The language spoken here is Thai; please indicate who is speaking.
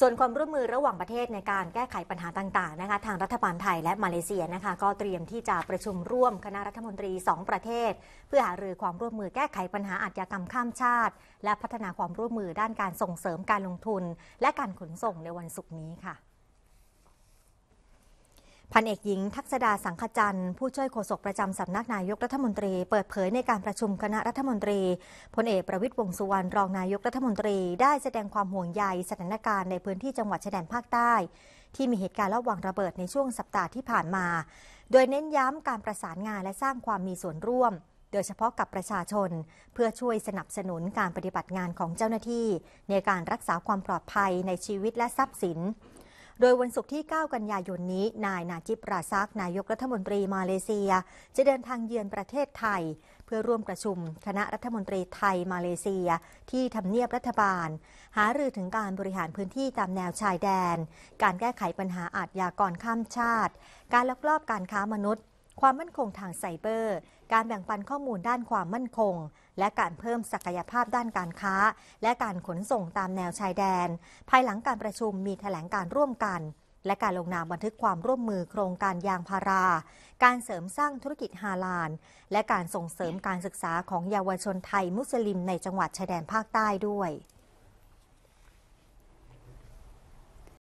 Speaker 1: ส่วนความร่วมมือระหว่างประเทศในการแก้ไขปัญหาต่างๆ นะคะ ทางรัฐบาลไทยและมาเลเซียนะคะ ก็เตรียมที่จะประชุมร่วมคณะรัฐมนตรี 2 ประเทศ เพื่อหารือความร่วมมือแก้ไขปัญหาอาชญากรรมข้ามชาติ และพัฒนาความร่วมมือด้านการส่งเสริมการลงทุน และการขนส่งในวันศุกร์นี้ค่ะพันเอกหญิงทักษดาสังขจันทร์ผู้ช่วยโฆษกประจำสำนักนายกรัฐมนตรีเปิดเผยในการประชุมคณะรัฐมนตรีพลเอกประวิตรวงสุวรรณรองนายกรัฐมนตรีได้แสดงความห่วงใยสถานการณ์ในพื้นที่จังหวัดชายแดนภาคใต้ ที่มีเหตุการณ์ระวังระเบิดในช่วงสัปดาห์ที่ผ่านมา โดยเน้นย้ำการประสานงานและสร้างความมีส่วนร่วม โดยเฉพาะกับประชาชน เพื่อช่วยสนับสนุนการปฏิบัติงานของเจ้าหน้าที่ ในการรักษาความปลอดภัยในชีวิตและทรัพย์สินโดยวันศุกร์ที่ 9 กันยายนนี้ นายนาจิปราซักนายกรัฐมนตรีมาเลเซีย จะเดินทางเยือนประเทศไทย เพื่อร่วมประชุม คณะรัฐมนตรีไทยมาเลเซีย ที่ทำเนียบรัฐบาล หารือถึงการบริหารพื้นที่ตามแนวชายแดน การแก้ไขปัญหาอาทยากรข้ามชาติ การลักลอบการค้ามนุษย์ความมั่นคงทางไซเบอร์ การแบ่งปันข้อมูลด้านความมั่นคง และการเพิ่มศักยภาพด้านการค้าและการขนส่งตามแนวชายแดน ภายหลังการประชุมมีแถลงการร่วมกันและการลงนามบันทึกความร่วมมือโครงการยางพารา การเสริมสร้างธุรกิจฮาลาน และการส่งเสริมการศึกษาของเยาวชนไทยมุสลิมในจังหวัดชายแดนภาคใต้ด้วย